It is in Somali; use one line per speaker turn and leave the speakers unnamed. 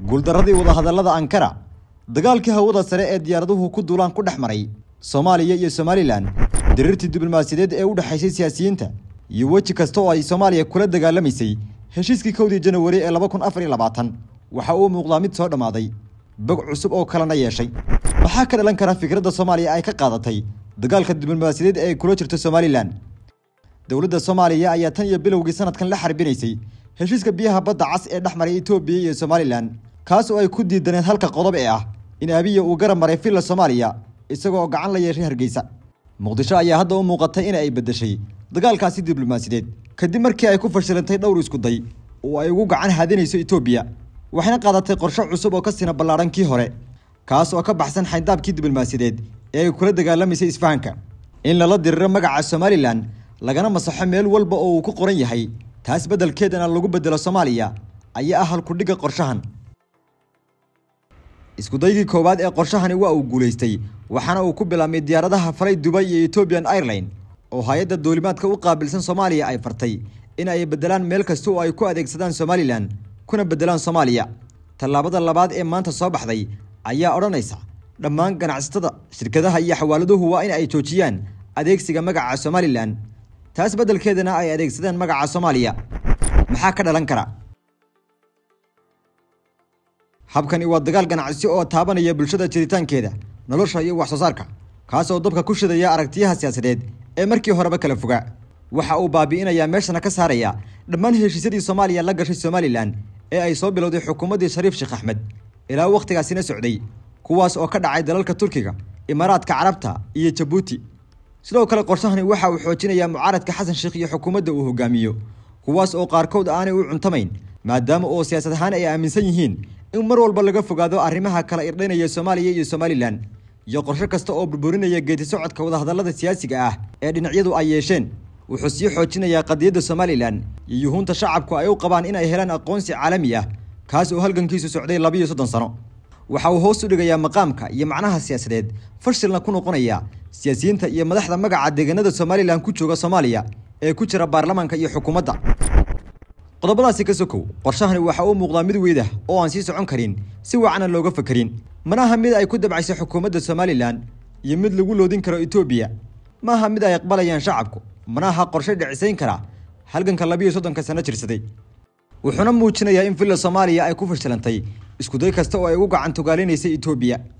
guuldaradii wadahadallada ankara dagaalkii hawada sare ee diyaaraduhu ku duulaan ku dhex maray soomaaliya iyo somalilan diriirtii diblomaasiyadeed ee u dhexaysay siyaasiyiinta iyo weji kasta oo ay soomaaliya kula dagaalamaysay heshiiskii kowdii janawari ee laba kun afar iyo labaatan waxa uu muuqdaa mid soo dhammaaday bog cusub oo kalena yeeshay maxaa ka dhalan kara fikradda soomaaliya ay ka qaadatay dagaalka diblomaasiyadeed ee kula jirta somalilan dowladda soomaaliya ayaa tan iyo bilowgii sanadkan la xarbinaysay heshiiska biyaha badda cas ee dhex maray etoobiya iyo somalilan kaas oo ay ku diidaneed halka qodob ee ah in aabiya uu garab maray filla soomaaliya isagoo gacan la yeeshay hargeysa muqdisho ayaa hadda u muuqatay in ay beddeshay dagaalkaasi diblomaasideed kadib markii ay ku fashilantay dhowr iskuday oo ay ugu gacan haadinayso etoobiya waxayna qaadatay qorsho cusub oo ka sina ballaadhan kii hore kaas oo ka baxsan xayndaabkii diblomaasideed ee ay kula dagaalamaysay isfahanka in lala diriro magaca somalilan lagana masaxo meel walba oo uu ku qoran yahay taas beddelkeedana lagu beddelo soomaaliya ayaa ah halkudhigga qorshahan iskudaygii koowaad ee qorshahani waa uu guulaystay waxaana uu ku bilaabmay diyaaradaha falay dubay iyo ethoobiyan airline oo hay-adda duulimaadka u qaabilsan soomaaliya ay fartay in ay beddelaan meel kasta oo ay ku adeegsadaan somalilan kuna beddelaan soomaaliya tallaabada labaad ee maanta soo baxday ayaa odhanaysa dhammaan ganacsatada shirkadaha iyo xawaaladuhu waa in ay joojiyaan adeegsiga magaca somalilan taas beddelkeedana ay adeegsadeen magaca soomaaliya maxaa ka dhalan kara habkani waa dagaal ganacsi oo taabanaya bulshada jiritaankeeda nolosha iyo wax soo saarka kaasoo dabka ku shidaya aragtiyaha siyaasadeed ee markii horeba kala foga waxa uu baabi'inayaa meeshana ka saaraya dhammaan heshiisyadii soomaaliya la gashay somalilan ee ay soo bilowday xukuumaddii shariif sheekh axmed ilaa wakhtigaasina socday kuwaas oo ka dhacay dalalka turkiga imaaraadka carabta iyo jabuuti sidoo kale qorshahani waxa uu xoojinayaa mucaaradka xasan sheekh iyo xukuumadda uu hogaamiyo kuwaas oo qaarkood aanay u cuntamayn maadaama uu siyaasad ahaan ay aaminsan yihiin in mar walba laga fogaado arrimaha kala irdhaynaya soomaaliya iyo somalilan iyo qorsho kasta oo burburinaya geedisocodka socodka wadahadallada siyaasiga ah ee dhinacyadu ay yeesheen wuxuu sii xoojinayaa qadiyadda somalilan iyo yuhuunta shacabku ay u qabaan in ay helaan aqoonsi caalami ah kaas oo halgankiisu socday labiiyo soddon sano waxa uu hoos u dhigayaa maqaamka iyo macnaha siyaasadeed fashilna ku noqonaya siyaasiyiinta iyo madaxda magaca deegaanada somalilan ku jooga soomaaliya ee ku jira baarlamaanka iyo xukuumadda qodobadaasi ka sokow qorshahani waxa uu muuqdaa mid weyd ah oo aan sii socon karin si wacana looga fakarin manaha mid ay ku dabcayso xukuumadda somalilan iyo mid lagu loodin karo etoobiya maaha mid ay aqbalayaan shacabku manaha qorshe dhicisayn kara halganka labiiyo soddonka sano jirsaday wuxuuna muujinayaa in filla soomaaliya ay ku fashilantay iskuday kasta oo ay ugu gacan tugaalinaysay etoobiya